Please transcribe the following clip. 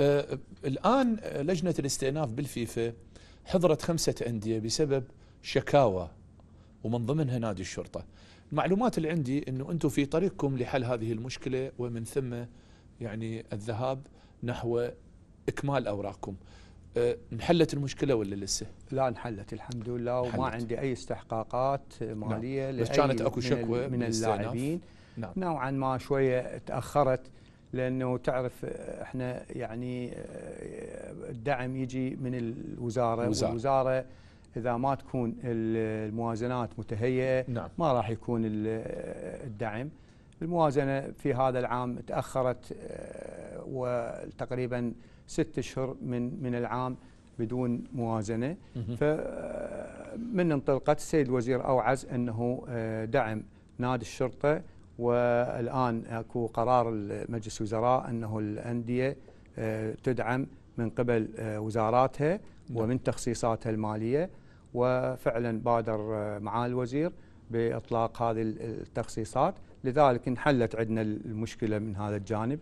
آه، الآن لجنة الاستئناف بالفيفا حضرت خمسة أندية بسبب شكاوى ومن ضمنها نادي الشرطة المعلومات اللي عندي أنه أنتم في طريقكم لحل هذه المشكلة ومن ثم يعني الذهاب نحو إكمال أوراقكم آه، انحلت المشكله ولا لسه؟ لا انحلت الحمد لله وما حلت. عندي اي استحقاقات نعم. ماليه نعم. بس كانت اكو شكوى من, من اللاعبين نعم. نوعا ما شويه تاخرت لانه تعرف آه، احنا يعني آه، الدعم يجي من الوزاره الوزارة. والوزاره اذا ما تكون الموازنات متهيئه نعم. ما راح يكون آه، الدعم الموازنه في هذا العام تاخرت وتقريبا ست اشهر من من العام بدون موازنه فمن انطلقت السيد الوزير اوعز انه دعم نادي الشرطه والآن أكو قرار مجلس الوزراء أنه الأندية آه، تدعم من قبل آه، وزاراتها نعم. ومن تخصيصاتها المالية وفعلا بادر آه، معالي الوزير بإطلاق هذه التخصيصات لذلك انحلت عندنا المشكلة من هذا الجانب